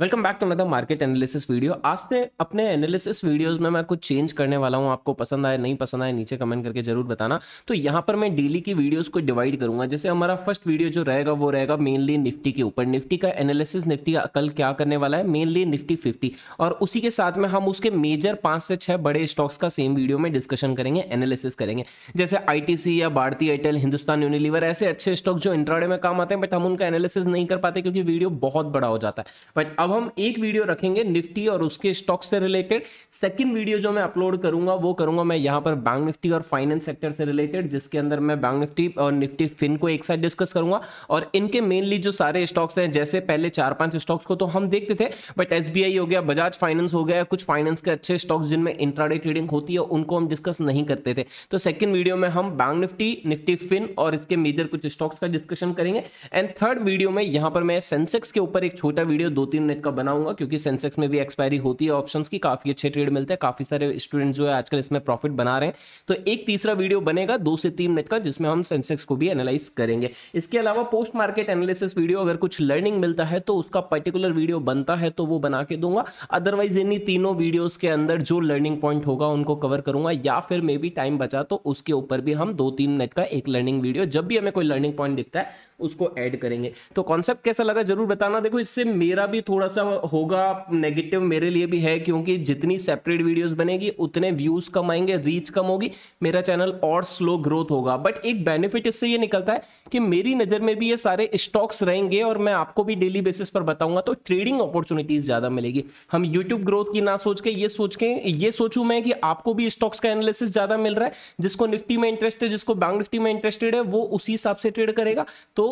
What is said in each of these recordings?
welcome back to another market analysis video आज से अपने एनालिसिस वीडियोस में मैं कुछ चेंज करने वाला हूं आपको पसंद आए नहीं पसंद आए नीचे कमेंट करके जरूर बताना तो यहां पर मैं डेली की वीडियोस को डिवाइड करूंगा जैसे हमारा फर्स्ट वीडियो जो रहेगा वो रहेगा मेनली निफ्टी के ऊपर निफ्टी का एनालिसिस निफ्टी का कल क्या करने वाला है मेनली निफ्टी फिफ्टी और उसी के साथ में हम उसके मेजर पांच से छह बड़े स्टॉक्स का सेम वीडियो में डिस्कशन करेंगे एनालिसिस करेंगे जैसे आई या भारतीय एयरटेल हिंदुस्तान यूनिलीवर ऐसे अच्छे स्टॉक जो इंट्राडे में काम आते हैं बट हम उनका एनालिसिस नहीं कर पाते क्योंकि वीडियो बहुत बड़ा हो जाता है बट अब हम एक वीडियो रखेंगे निफ्टी और उसके स्टॉक से रिलेटेड सेकंड वीडियो जो मैं अपलोड करूंगा वो करूंगा मैं यहाँ पर बैंक निफ्टी और फाइनेंस सेक्टर से रिलेटेड जिसके अंदर मैं बैंक निफ्टी और निफ्टी फिन को एक साथ डिस्कस करूंगा और इनके मेनली जो सारे स्टॉक्स हैं जैसे पहले चार पांच स्टॉक्स को तो हम देखते थे बट एस हो गया बजाज फाइनेंस हो गया कुछ फाइनेंस के अच्छे स्टॉक्स जिनमें इंट्राडे ट्रेडिंग होती है उनको हम डिस्कस नहीं करते थे तो सेकंड वीडियो में हम बैंक निफ्टी निफ्टी फिन और इसके मेजर कुछ स्टॉक्स का डिस्कशन करेंगे एंड थर्ड वीडियो में यहाँ पर मैं सेंसेक्स के ऊपर एक छोटा वीडियो दो तीन यूनिट का बनाऊंगा क्योंकि सेंसेक्स में भी एक्सपायरी होती है ऑप्शंस की काफ़ी अच्छे ट्रेड मिलते हैं काफ़ी सारे स्टूडेंट जो है आजकल इसमें प्रॉफिट बना रहे हैं तो एक तीसरा वीडियो बनेगा दो से तीन मिनट का जिसमें हम सेंसेक्स को भी एनालाइज करेंगे इसके अलावा पोस्ट मार्केट एनालिसिस वीडियो अगर कुछ लर्निंग मिलता है तो उसका पर्टिकुलर वीडियो बनता है तो वो बना के दूंगा अदरवाइज इन्हीं तीनों वीडियोज के अंदर जो लर्निंग पॉइंट होगा उनको कवर करूंगा या फिर मे बी टाइम बचा तो उसके ऊपर भी हम दो तीन मिनट का एक लर्निंग वीडियो जब भी हमें कोई लर्निंग पॉइंट दिखता है उसको ऐड करेंगे तो कॉन्सेप्ट कैसा लगा जरूर बताना देखो इससे मेरा भी थोड़ा सा होगा नेगेटिव मेरे लिए भी है क्योंकि जितनी सेपरेट वीडियोस बनेगी उतने व्यूज कम आएंगे रीच कम होगी मेरा चैनल और स्लो ग्रोथ होगा बट एक बेनिफिट इससे ये निकलता है कि मेरी नज़र में भी ये सारे स्टॉक्स रहेंगे और मैं आपको भी डेली बेसिस पर बताऊंगा तो ट्रेडिंग अपॉर्चुनिटीज ज़्यादा मिलेगी हम यूट्यूब ग्रोथ की ना सोच के ये सोच के ये सोचू मैं कि आपको भी स्टॉक्स का एनालिसिस ज़्यादा मिल रहा है जिसको निफ्टी में इंटरेस्ट है जिसको बैंक निफ्टी में इंटरेस्टेड है वो उसी हिसाब से ट्रेड करेगा तो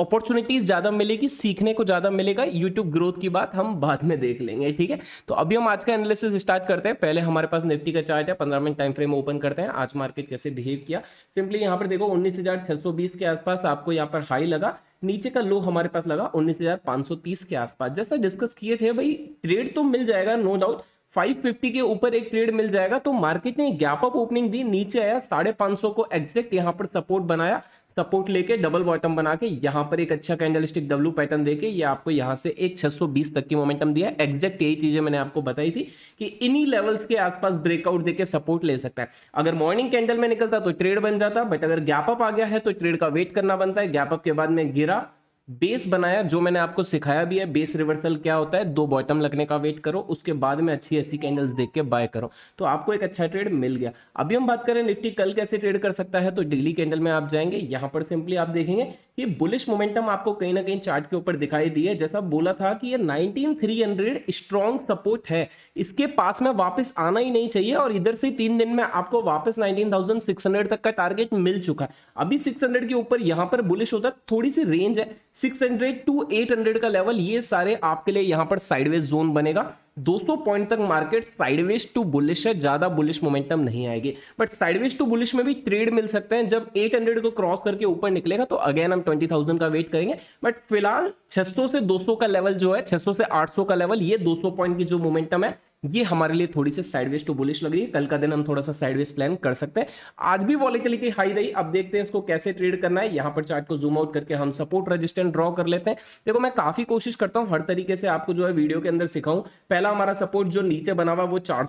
अपॉर्चुनिटीज ज़्यादा मिलेगी सीखने को ज़्यादा मिलेगा यूट्यूब ग्रोथ की बात हम बाद में देख लेंगे ठीक है तो अभी हम आज का एनालिसिस स्टार्ट करते हैं पहले हमारे पास निफ्टी का चार्ट है पंद्रह मिनट टाइम फ्रेम ओपन करते हैं आज मार्केट कैसे बिहेव किया सिंपली यहां पर देखो उन्नीस के आसपास आपको यहाँ पर हाई लगा नीचे का लो हमारे पास लगा उन्नीस के आसपास जैसा डिस्कस किए थे भाई ट्रेड तो मिल जाएगा नो डाउट 550 के ऊपर एक ट्रेड मिल जाएगा तो मार्केट ने गैप अप ओपनिंग दी नीचे आया साढ़े पांच को एग्जैक्ट यहां पर सपोर्ट बनाया सपोर्ट लेके डबल बॉटम बना के यहाँ पर एक अच्छा कैंडल स्टिक डब्लू पैटर्न देके ये आपको यहाँ से एक 620 तक की मोमेंटम दिया है एग्जैक्ट यही चीजें मैंने आपको बताई थी कि इन्हीं लेवल्स के आसपास ब्रेकआउट देके सपोर्ट ले सकता है अगर मॉर्निंग कैंडल में निकलता तो ट्रेड बन जाता बट अगर गैपअप आ गया है तो ट्रेड का वेट करना बनता है गैपअप के बाद में गिरा बेस बनाया जो मैंने आपको सिखाया भी है बेस रिवर्सल क्या होता है दो बॉटम लगने का वेट करो उसके बाद में अच्छी ऐसी कैंडल्स देख के बाय करो तो आपको एक अच्छा ट्रेड मिल गया अभी हम बात करें निफ्टी कल कैसे ट्रेड कर सकता है तो डेली कैंडल में आप जाएंगे यहां पर सिंपली आप देखेंगे कि बुलिश मोमेंटम आपको कहीं ना कहीं चार्ट के ऊपर दिखाई दी है जैसा बोला था कि ये हंड्रेड स्ट्रॉन्ग सपोर्ट है इसके पास में वापस आना ही नहीं चाहिए और इधर से तीन दिन में आपको वापस 19600 तक का टारगेट मिल चुका है अभी 600 के ऊपर यहां पर बुलिश होता थोड़ी सी रेंज है 600 टू 800 का लेवल ये सारे आपके लिए यहां पर साइडवेज जोन बनेगा 200 पॉइंट तक मार्केट साइडवेज टू बुलिश है ज़्यादा बुलिश मोमेंटम नहीं आएगी बट साइडवेज टू बुलिश में भी ट्रेड मिल सकते हैं जब 800 को क्रॉस करके ऊपर निकलेगा तो अगेन हम 20,000 का वेट करेंगे बट फिलहाल 600 से 200 का लेवल जो है 600 से 800 का लेवल ये 200 पॉइंट की जो मोमेंटम है ये हमारे लिए थोड़ी सी साइडवेज टू बुलिश लग रही है कल का दिन हम थोड़ा सा साइडवेज प्लान कर सकते हैं आज भी वॉलेटिलिटी हाई रही अब देखते हैं इसको कैसे ट्रेड करना है यहाँ पर चार्ट को जूम आउट करके हम सपोर्ट रेजिस्टेंट ड्रॉ कर लेते हैं देखो मैं काफी कोशिश करता हूँ हर तरीके से आपको जो है वीडियो के अंदर सिखाऊं पहला हमारा सपोर्ट जो नीचे बना हुआ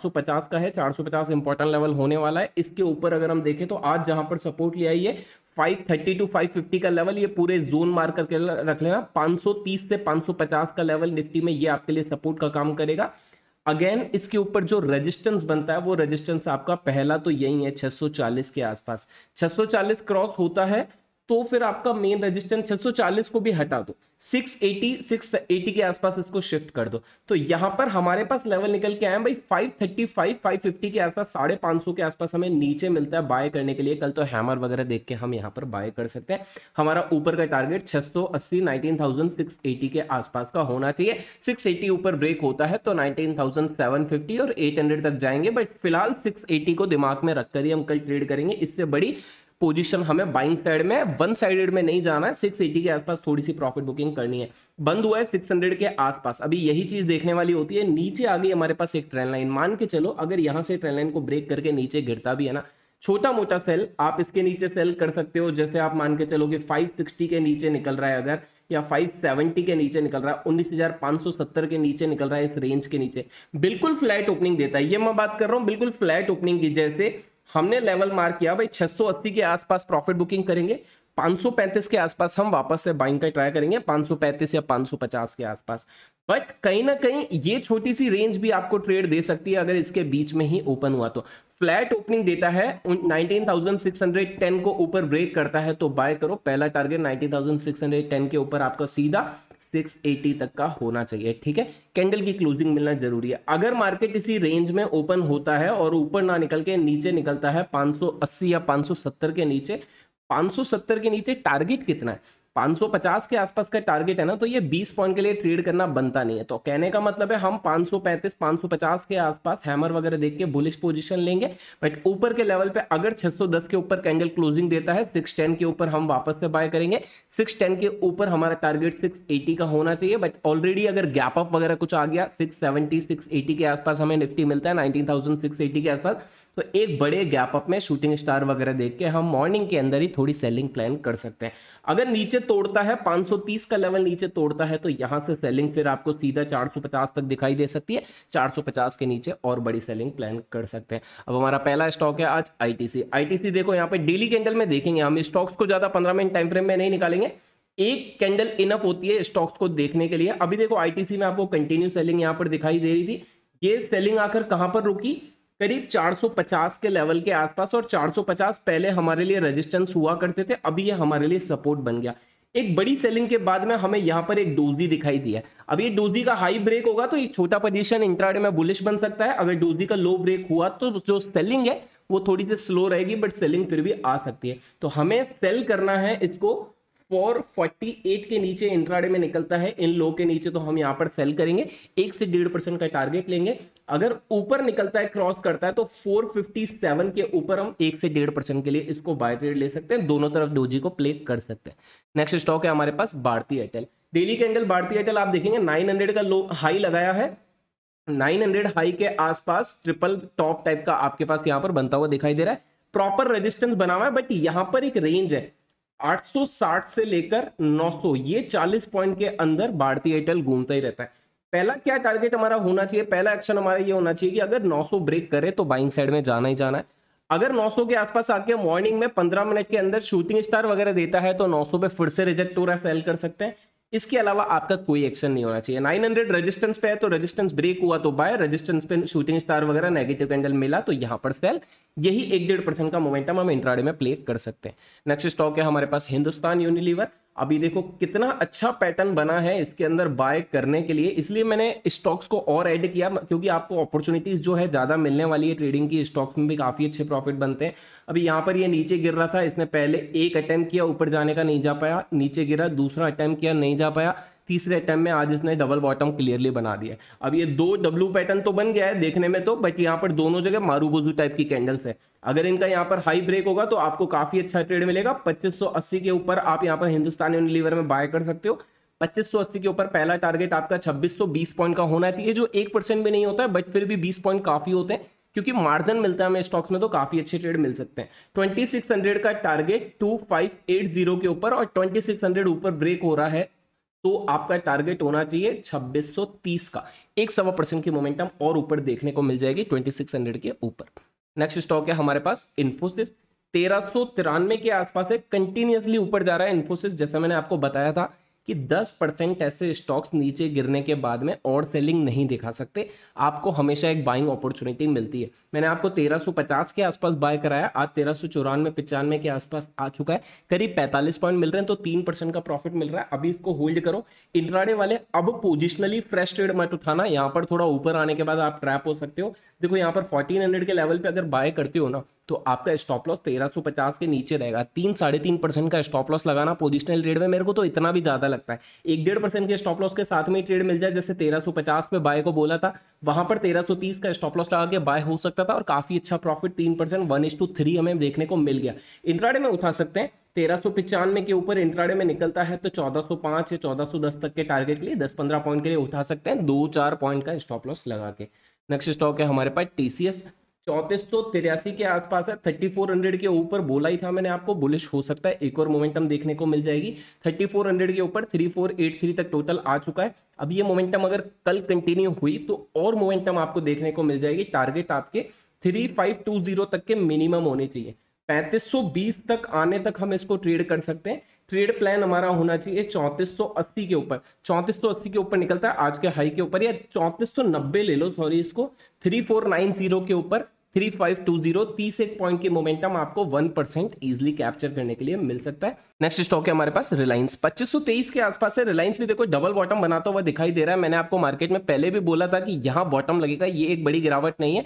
वो पचास का है पचास इंपॉर्टेंट लेवल होने वाला है इसके ऊपर अगर हम देखें तो आज जहां पर सपोर्ट लिया है 530 टू 550 का लेवल ये पूरे जोन मार करके रख लेना 530 से 550 का लेवल निफ्टी में ये आपके लिए सपोर्ट का काम करेगा अगेन इसके ऊपर जो रेजिस्टेंस बनता है वो रेजिस्टेंस आपका पहला तो यही है 640 के आसपास 640 क्रॉस होता है तो फिर आपका मेन रेजिस्टेंस 640 को भी हटा दो 680 680 के आसपास इसको शिफ्ट कर दो तो यहाँ पर हमारे पास लेवल निकल के आए भाई 535 550 के आसपास साढ़े पाँच के आसपास हमें नीचे मिलता है बाय करने के लिए कल तो हैमर वगैरह देख के हम यहाँ पर बाय कर सकते हैं हमारा ऊपर का टारगेट 680 एटी के आसपास का होना चाहिए 680 ऊपर ब्रेक होता है तो 19,750 और 800 तक जाएंगे बट फिलहाल एटी को दिमाग में रखकर ही हम कल ट्रेड करेंगे इससे बड़ी पोजीशन हमें बाइंग साइड में वन साइडेड में नहीं जाना है सिक्स के आसपास थोड़ी सी प्रॉफिट बुकिंग करनी है बंद हुआ है सिक्स हंड्रेड के आसपास अभी यही चीज देखने वाली होती है नीचे आ गई हमारे पास एक ट्रेन लाइन मान के चलो अगर यहां से ट्रेन लाइन को ब्रेक करके नीचे गिरता भी है ना छोटा मोटा सेल आप इसके नीचे सेल कर सकते हो जैसे आप मान के चलो कि 560 के नीचे निकल रहा है अगर या 570 के नीचे निकल रहा है 19,570 के नीचे निकल रहा है इस रेंज के नीचे बिल्कुल फ्लैट ओपनिंग देता है ये मैं बात कर रहा हूं बिल्कुल फ्लैट ओपनिंग की जैसे हमने लेवल मार्क किया भाई 680 के आसपास प्रॉफिट बुकिंग करेंगे 535 के आसपास हम वापस से बाइंग का ट्राई करेंगे 535 या 550 के आसपास बट कहीं ना कहीं ये छोटी सी रेंज भी आपको ट्रेड दे सकती है अगर इसके बीच में ही ओपन हुआ तो फ्लैट ओपनिंग देता है 19,610 को ऊपर ब्रेक करता है तो बाय करो पहला टारगेट 19,610 के ऊपर आपका सीधा 680 तक का होना चाहिए ठीक है कैंडल की क्लोजिंग मिलना जरूरी है अगर मार्केट इसी रेंज में ओपन होता है और ऊपर ना निकल के नीचे निकलता है 580 या 570 के नीचे 570 के नीचे टारगेट कितना है 550 के आसपास का टारगेट है ना तो ये 20 पॉइंट के लिए ट्रेड करना बनता नहीं है तो कहने का मतलब है हम 535 550 के आसपास हैमर वगैरह देख के बुलिश पोजीशन लेंगे बट ऊपर के लेवल पे अगर 610 के ऊपर कैंडल क्लोजिंग देता है 610 के ऊपर हम वापस से बाय करेंगे 610 के ऊपर हमारा टारगेट 680 का होना चाहिए बट ऑलरेडी अगर गैप अप वगैरह कुछ आ गया सिक्स सेवेंटी के आसपास हमें निफ्टी मिलता है नाइनटीन के आसपास तो एक बड़े गैप अप में शूटिंग स्टार वगैरह देख के हम मॉर्निंग के अंदर ही थोड़ी सेलिंग प्लान कर सकते हैं अगर नीचे तोड़ता है 530 का लेवल नीचे तोड़ता है तो यहां से सेलिंग फिर आपको सीधा 450 तक दिखाई दे सकती है 450 के नीचे और बड़ी सेलिंग प्लान कर सकते हैं अब हमारा पहला स्टॉक है आज आईटीसी आईटीसी देखो यहाँ पे डेली कैंडल में देखेंगे हम स्टॉक्स को ज्यादा पंद्रह मिनट टाइम फ्रेम में नहीं निकालेंगे एक कैंडल इनफ होती है स्टॉक्स को देखने के लिए अभी देखो आईटीसी में आपको कंटिन्यू सेलिंग यहाँ पर दिखाई दे रही थी ये सेलिंग आकर कहां पर रुकी करीब 450 के लेवल के आसपास और 450 पहले हमारे लिए रेजिस्टेंस हुआ करते थे अभी ये हमारे लिए सपोर्ट बन गया एक बड़ी सेलिंग के बाद में हमें यहाँ पर एक डोजी दिखाई दिया अब ये डोजी का हाई ब्रेक होगा तो एक छोटा पोजीशन इंट्राडे में बुलिश बन सकता है अगर डोजी का लो ब्रेक हुआ तो जो सेलिंग है वो थोड़ी सी स्लो रहेगी बट सेलिंग फिर भी आ सकती है तो हमें सेल करना है इसको 448 के नीचे इंट्राडे में निकलता है इन लो के नीचे तो हम यहाँ पर सेल करेंगे एक से डेढ़ परसेंट का टारगेट लेंगे अगर ऊपर निकलता है क्रॉस करता है तो 457 के ऊपर हम एक से डेढ़ परसेंट के लिए इसको बाय ट्रेड ले सकते हैं दोनों तरफ डोजी को प्ले कर सकते हैं नेक्स्ट स्टॉक है हमारे पास भारतीय एयरटेल डेली के एंगल एयरटेल आप देखेंगे नाइन का लो हाई लगाया है 900 हाई के आसपास ट्रिपल टॉप टाइप का आपके पास यहां पर बनता हुआ दिखाई दे रहा है प्रॉपर रेजिस्टेंस बना हुआ है बट यहाँ पर एक रेंज है 860 से लेकर 900 ये 40 पॉइंट के अंदर भारतीय एयरटेल घूमता ही रहता है पहला क्या टारगेट हमारा होना चाहिए पहला एक्शन हमारा ये होना चाहिए कि अगर 900 ब्रेक करे तो बाइंग साइड में जाना ही जाना है अगर 900 के आसपास आके मॉर्निंग में 15 मिनट के अंदर शूटिंग स्टार वगैरह देता है तो 900 पे फिर से रिजेक्ट हो रहा है सेल कर सकते हैं इसके अलावा आपका कोई एक्शन नहीं होना चाहिए 900 रेजिस्टेंस पे है तो रेजिस्टेंस ब्रेक हुआ तो बाय रेजिस्टेंस पे शूटिंग स्टार वगैरह नेगेटिव कैंडल मिला तो यहां पर सेल यही एक डेढ़ परसेंट का मोमेंटम हम इंट्राडे में प्ले कर सकते हैं नेक्स्ट स्टॉक है हमारे पास हिंदुस्तान यूनिलीवर अभी देखो कितना अच्छा पैटर्न बना है इसके अंदर बाय करने के लिए इसलिए मैंने स्टॉक्स को और ऐड किया क्योंकि आपको अपॉर्चुनिटीज जो है ज़्यादा मिलने वाली है ट्रेडिंग की स्टॉक्स में भी काफ़ी अच्छे प्रॉफिट बनते हैं अभी यहाँ पर ये नीचे गिर रहा था इसने पहले एक अटैम्प्ट किया ऊपर जाने का नहीं जा पाया नीचे गिरा दूसरा अटैम्प किया नहीं जा पाया तीसरे अटैम्प में आज इसने डबल बॉटम क्लियरली बना दिया अब ये दो डब्लू पैटर्न तो बन गया है देखने में तो बट यहाँ पर दोनों जगह मारूबोजू टाइप की कैंडल्स है अगर इनका यहाँ पर हाई ब्रेक होगा तो आपको काफी अच्छा ट्रेड मिलेगा 2580 के ऊपर आप यहाँ पर हिंदुस्तानी लीवर में बाय कर सकते हो 2580 के ऊपर पहला टारगेट आपका 2620 पॉइंट का होना चाहिए जो एक परसेंट भी नहीं होता है बट फिर भी 20 पॉइंट काफी होते हैं क्योंकि मार्जिन मिलता है हमें स्टॉक्स में तो काफी अच्छे ट्रेड मिल सकते हैं 2600 का टारगेट 2580 के ऊपर और 2600 ऊपर ब्रेक हो रहा है तो आपका टारगेट होना चाहिए 2630 का एक सवा परसेंट की मोमेंटम और ऊपर देखने को मिल जाएगी 2600 के ऊपर नेक्स्ट स्टॉक है हमारे पास इन्फोसिस तेरह के आसपास है कंटिन्यूसली ऊपर जा रहा है इन्फोसिस जैसा मैंने आपको बताया था कि 10 परसेंट ऐसे स्टॉक्स नीचे गिरने के बाद में और सेलिंग नहीं दिखा सकते आपको हमेशा एक बाइंग अपॉर्चुनिटी मिलती है मैंने आपको 1350 के आसपास बाय कराया आज तेरह सौ चौरानवे पचानवे के आसपास आ चुका है करीब 45 पॉइंट मिल रहे हैं तो तीन परसेंट का प्रॉफिट मिल रहा है अभी इसको होल्ड करो इंट्राडे वाले अब पोजिशनली फ्रेश ट्रेड मत उठाना यहाँ पर थोड़ा ऊपर आने के बाद आप ट्रैप हो सकते हो देखो यहाँ पर 1400 के लेवल पे अगर बाय करते हो ना तो आपका स्टॉप लॉस 1350 के नीचे रहेगा तीन साढ़े तीन परसेंट का स्टॉप लॉस लगाना पोजिशनल ट्रेड में मेरे को तो इतना भी ज़्यादा लगता है एक डेढ़ परसेंट के स्टॉप लॉस के साथ में ट्रेड मिल जाए जैसे 1350 पे बाय को बोला था वहां पर 1330 का स्टॉप लॉस लगा के बाय हो सकता था और काफ़ी अच्छा प्रॉफिट तीन percent one is to three हमें देखने को मिल गया इंट्राडे में उठा सकते हैं तेरह सौ पचानवे के ऊपर इंट्राडे में निकलता है तो चौदह या दस तक के टारगेट के लिए दस पंद्रह पॉइंट के लिए उठा सकते हैं दो चार पॉइंट का स्टॉप लॉस लगा के नेक्स्ट स्टॉक है हमारे पास टी सी एस चौंतीस सौ तिरासी के आसपास है थर्टी फोर हंड्रेड के ऊपर बोला ही था मैंने आपको बुलिश हो सकता है एक और मोमेंटम देखने को मिल जाएगी थर्टी फोर हंड्रेड के ऊपर थ्री फोर एट थ्री तक टोटल आ चुका है अब ये मोमेंटम अगर कल कंटिन्यू हुई तो और मोमेंटम आपको देखने को मिल जाएगी टारगेट आपके थ्री फाइव टू जीरो तक के मिनिमम होने चाहिए बीस तक आने तक हम इसको ट्रेड कर सकते हैं ट्रेड प्लान हमारा होना चाहिए 3480 के ऊपर अस्सी के ऊपर निकलता है आज के हाई के ऊपर या नब्बे ले लो सॉरी इसको जीरो के ऊपर 3520 तीस एक पॉइंट की मोमेंटम आपको 1 परसेंट ईजिली कैप्चर करने के लिए मिल सकता है नेक्स्ट स्टॉक है हमारे पास रिलायंस 2523 के आसपास है रिलायंस भी देखो डबल बॉटम बनाता हुआ दिखाई दे रहा है मैंने आपको मार्केट में पहले भी बोला था कि यहाँ बॉटम लगेगा ये एक बड़ी गिरावट नहीं है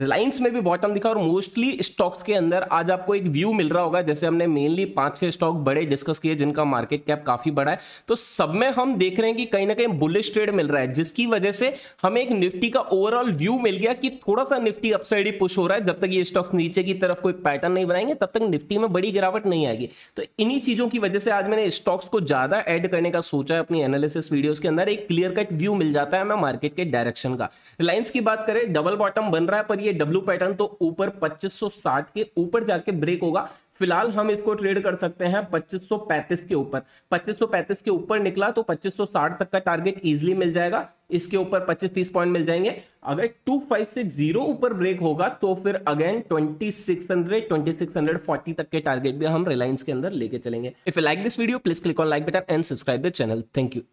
रिलायंस में भी बॉटम दिखा और मोस्टली स्टॉक्स के अंदर आज आपको एक व्यू मिल रहा होगा जैसे हमने मेनली पांच छह स्टॉक बड़े डिस्कस किए जिनका मार्केट कैप काफी बड़ा है तो सब में हम देख रहे हैं कि कहीं ना कहीं बुलिश ट्रेड मिल रहा है जिसकी वजह से हमें एक निफ्टी का ओवरऑल व्यू मिल गया कि थोड़ा सा निफ्टी अपसाइड ही पुश हो रहा है जब तक ये स्टॉक्स नीचे की तरफ कोई पैटर्न नहीं बनाएंगे तब तक निफ्टी में बड़ी गिरावट नहीं आएगी तो इन्हीं चीजों की वजह से आज मैंने स्टॉक्स को ज्यादा एड करने का सोचा है अपनी एनालिसिस वीडियोज के अंदर एक क्लियर कट व्यू मिल जाता है हमें मार्केट के डायरेक्शन का रिलायंस की बात करें डबल बॉटम बन रहा है पर ये डब्ल्यू पैटर्न तो ऊपर 2560 के ऊपर जाके ब्रेक होगा फिलहाल हम इसको ट्रेड कर सकते हैं 2535 के ऊपर 2535 के ऊपर निकला तो 2560 तक का टारगेट इजिली मिल जाएगा इसके ऊपर 25-30 पॉइंट मिल जाएंगे अगर 2560 ऊपर ब्रेक होगा तो फिर अगेन 2600 2640 तक के टारगेट भी हम रिलायंस के अंदर लेके चलेंगे if you like this video please click on like button and subscribe the channel thank you